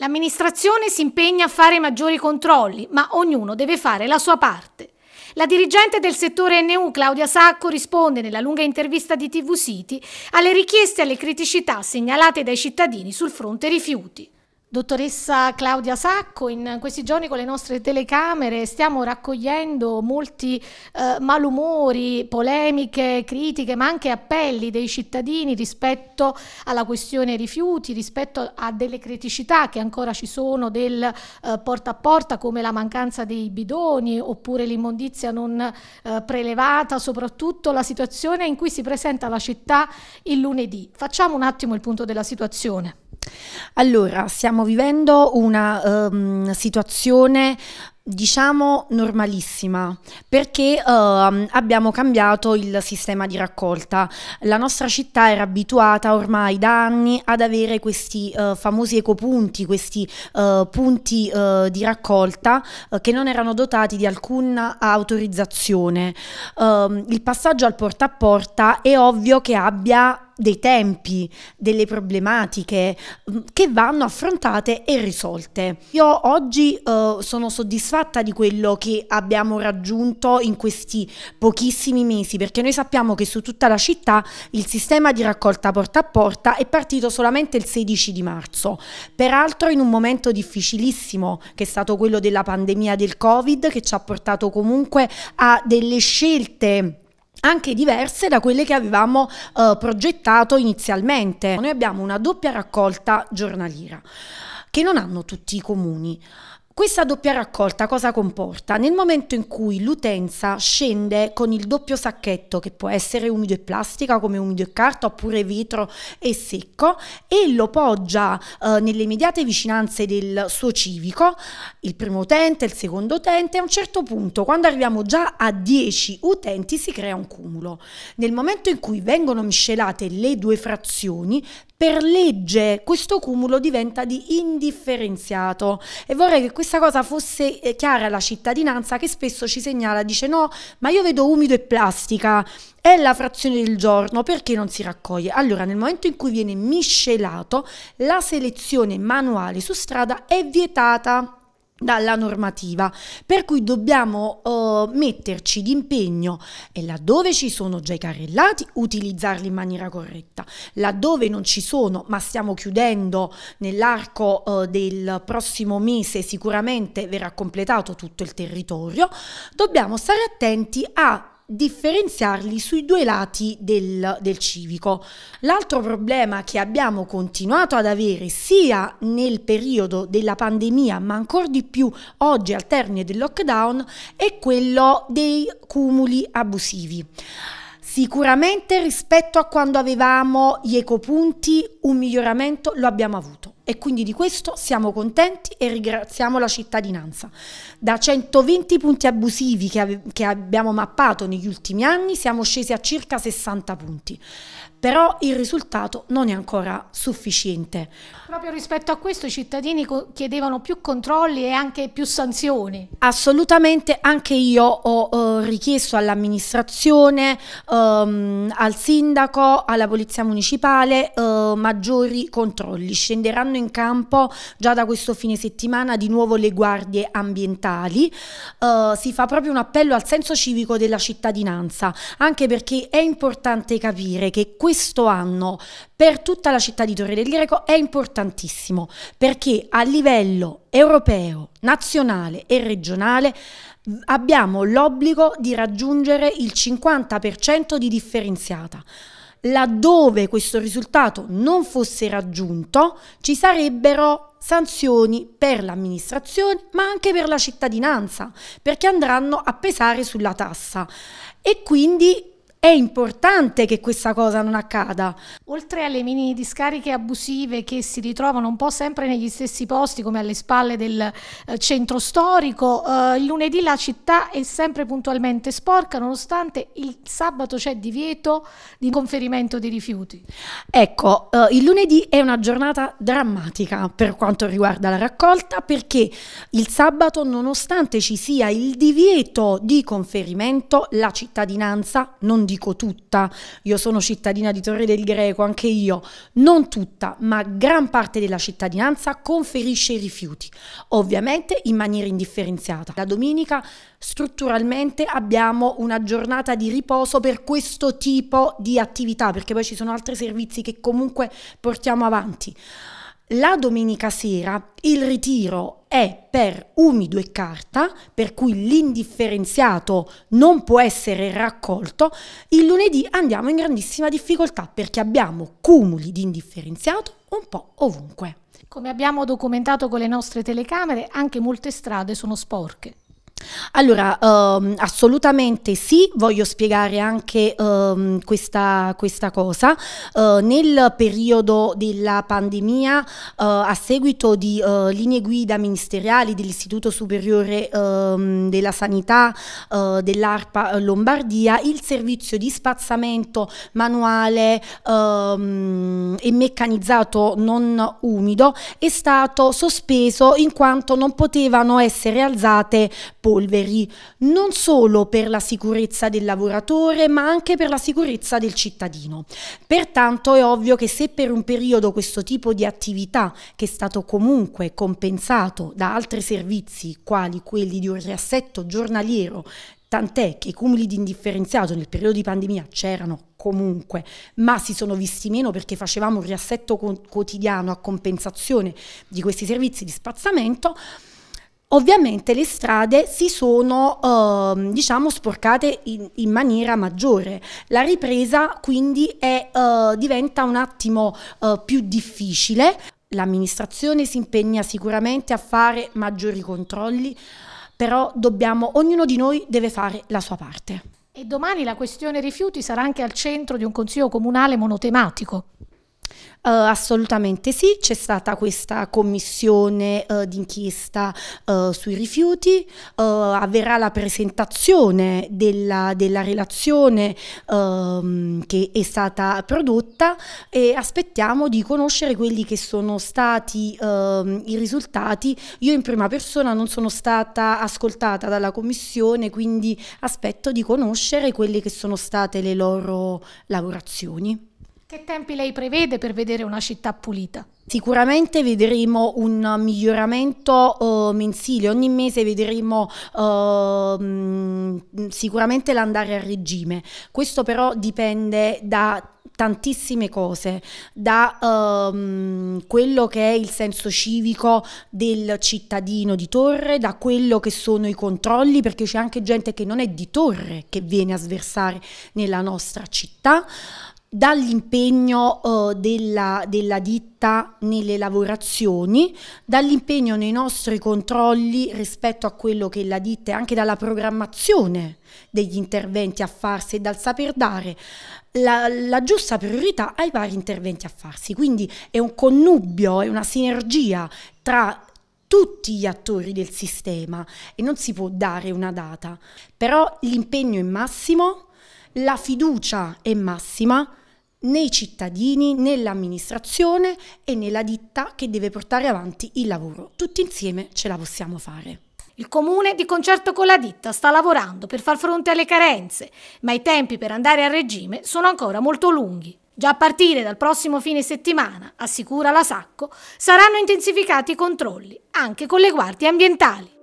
L'amministrazione si impegna a fare maggiori controlli, ma ognuno deve fare la sua parte. La dirigente del settore NU, Claudia Sacco, risponde nella lunga intervista di TV City alle richieste e alle criticità segnalate dai cittadini sul fronte rifiuti. Dottoressa Claudia Sacco, in questi giorni con le nostre telecamere stiamo raccogliendo molti eh, malumori, polemiche, critiche, ma anche appelli dei cittadini rispetto alla questione rifiuti, rispetto a delle criticità che ancora ci sono del eh, porta a porta come la mancanza dei bidoni oppure l'immondizia non eh, prelevata, soprattutto la situazione in cui si presenta la città il lunedì. Facciamo un attimo il punto della situazione. Allora, stiamo vivendo una um, situazione diciamo normalissima perché uh, abbiamo cambiato il sistema di raccolta la nostra città era abituata ormai da anni ad avere questi uh, famosi ecopunti questi uh, punti eh, di raccolta che non erano dotati di alcuna autorizzazione ehm, il passaggio al porta a porta è ovvio che abbia dei tempi, delle problematiche mm, che vanno affrontate e risolte. Io oggi eh, sono soddisfatta di quello che abbiamo raggiunto in questi pochissimi mesi, perché noi sappiamo che su tutta la città il sistema di raccolta porta a porta è partito solamente il 16 di marzo, peraltro in un momento difficilissimo che è stato quello della pandemia del Covid che ci ha portato comunque a delle scelte anche diverse da quelle che avevamo eh, progettato inizialmente. Noi abbiamo una doppia raccolta giornaliera che non hanno tutti i comuni. Questa doppia raccolta cosa comporta? Nel momento in cui l'utenza scende con il doppio sacchetto, che può essere umido e plastica, come umido e carta, oppure vetro e secco, e lo poggia eh, nelle immediate vicinanze del suo civico, il primo utente, il secondo utente, a un certo punto, quando arriviamo già a 10 utenti, si crea un cumulo. Nel momento in cui vengono miscelate le due frazioni, per legge questo cumulo diventa di indifferenziato e vorrei che questa questa cosa fosse eh, chiara alla cittadinanza che spesso ci segnala, dice no, ma io vedo umido e plastica, è la frazione del giorno, perché non si raccoglie? Allora, nel momento in cui viene miscelato, la selezione manuale su strada è vietata dalla normativa, per cui dobbiamo uh, metterci d'impegno e laddove ci sono già i carrellati utilizzarli in maniera corretta, laddove non ci sono, ma stiamo chiudendo nell'arco uh, del prossimo mese sicuramente verrà completato tutto il territorio, dobbiamo stare attenti a differenziarli sui due lati del, del, civico. L'altro problema che abbiamo continuato ad avere sia nel periodo della pandemia, ma ancora di più oggi al termine del lockdown, è quello dei cumuli abusivi. Sicuramente rispetto a quando avevamo gli ecopunti un miglioramento lo abbiamo avuto e quindi di questo siamo contenti e ringraziamo la cittadinanza. Da 120 punti abusivi che, ave- che abbiamo mappato negli ultimi anni siamo scesi a circa 60 punti, però il risultato non è ancora sufficiente. Proprio rispetto a questo i cittadini chiedevano più controlli e anche più sanzioni. Assolutamente, anche io ho eh, richiesto all'amministrazione, ehm, al sindaco, alla polizia municipale eh, maggiori controlli. Scenderanno in campo già da questo fine settimana di nuovo le guardie ambientali, uh, si fa proprio un appello al senso civico della cittadinanza, anche perché è importante capire che questo anno per tutta la città di Torre del Greco è importantissimo, perché a livello europeo, nazionale e regionale abbiamo l'obbligo di raggiungere il 50% di differenziata. Laddove questo risultato non fosse raggiunto, ci sarebbero sanzioni per l'amministrazione ma anche per la cittadinanza perché andranno a pesare sulla tassa e quindi è importante che questa cosa non accada. Oltre alle mini discariche abusive che si ritrovano un po' sempre negli stessi posti, come alle spalle del eh, centro storico, eh, il lunedì la città è sempre puntualmente sporca, nonostante il sabato c'è divieto di conferimento dei rifiuti. Ecco, eh, il lunedì è una giornata drammatica per quanto riguarda la raccolta, perché il sabato, nonostante ci sia il divieto di conferimento, la cittadinanza non dico tutta, io sono cittadina di Torre del Greco, anche io, non tutta, ma gran parte della cittadinanza conferisce i rifiuti, ovviamente in maniera indifferenziata. La domenica strutturalmente abbiamo una giornata di riposo per questo tipo di attività, perché poi ci sono altri servizi che comunque portiamo avanti. La domenica sera il ritiro è per umido e carta, per cui l'indifferenziato non può essere raccolto, il lunedì andiamo in grandissima difficoltà perché abbiamo cumuli di indifferenziato un po' ovunque. Come abbiamo documentato con le nostre telecamere, anche molte strade sono sporche. Allora, um, assolutamente sì, voglio spiegare anche um, questa, questa, cosa. Uh, nel periodo della pandemia, uh, a seguito di uh, linee guida ministeriali dell'Istituto Superiore um, della Sanità dell'ARPA Lombardia, il servizio di spazzamento manuale e meccanizzato non umido è stato sospeso in quanto non potevano essere alzate polveri, non solo per la sicurezza del lavoratore, ma anche per la sicurezza del cittadino. Pertanto è ovvio che se per un periodo questo tipo di attività, che è stato comunque compensato da altri servizi, quali quelli di un riassetto giornaliero, tant'è che i cumuli di indifferenziato nel periodo di pandemia c'erano comunque, ma si sono visti meno perché facevamo un riassetto quotidiano a compensazione di questi servizi di spazzamento, Ovviamente le strade si sono eh, diciamo sporcate in, in, maniera maggiore, la ripresa quindi è, eh, diventa un attimo eh, più difficile, l'amministrazione si impegna sicuramente a fare maggiori controlli, però dobbiamo, ognuno di noi deve fare la sua parte. E domani la questione rifiuti sarà anche al centro di un consiglio comunale monotematico. Eh, assolutamente sì, c'è stata questa commissione eh, d'inchiesta eh, sui rifiuti, avverrà la presentazione della, della relazione ehm, che è stata prodotta e aspettiamo di conoscere quelli che sono stati ehm, i risultati. Io in prima persona non sono stata ascoltata dalla commissione, quindi aspetto di conoscere quelle che sono state le loro lavorazioni. Che tempi lei prevede per vedere una città pulita? Sicuramente vedremo un miglioramento eh, mensile, ogni mese vedremo eh, sicuramente l'andare a regime, questo però dipende da tantissime cose, da ehm, quello che è il senso civico del cittadino di Torre, da quello che sono i controlli, perché c'è anche gente che non è di Torre che viene a sversare nella nostra città, dall'impegno eh, della, della, ditta nelle lavorazioni, dall'impegno nei nostri controlli rispetto a quello che la ditta e anche dalla programmazione degli interventi a farsi e dal saper dare la, la giusta priorità ai vari interventi a farsi. Quindi è un connubio, è una sinergia tra tutti gli attori del sistema e non si può dare una data, però l'impegno è massimo, la fiducia è massima, nei cittadini, nell'amministrazione e nella ditta che deve portare avanti il lavoro. Tutti insieme ce la possiamo fare. Il comune, di concerto con la ditta, sta lavorando per far fronte alle carenze, ma i tempi per andare a regime sono ancora molto lunghi. Già a partire dal prossimo fine settimana, assicura la Sacco, saranno intensificati i controlli, anche con le guardie ambientali.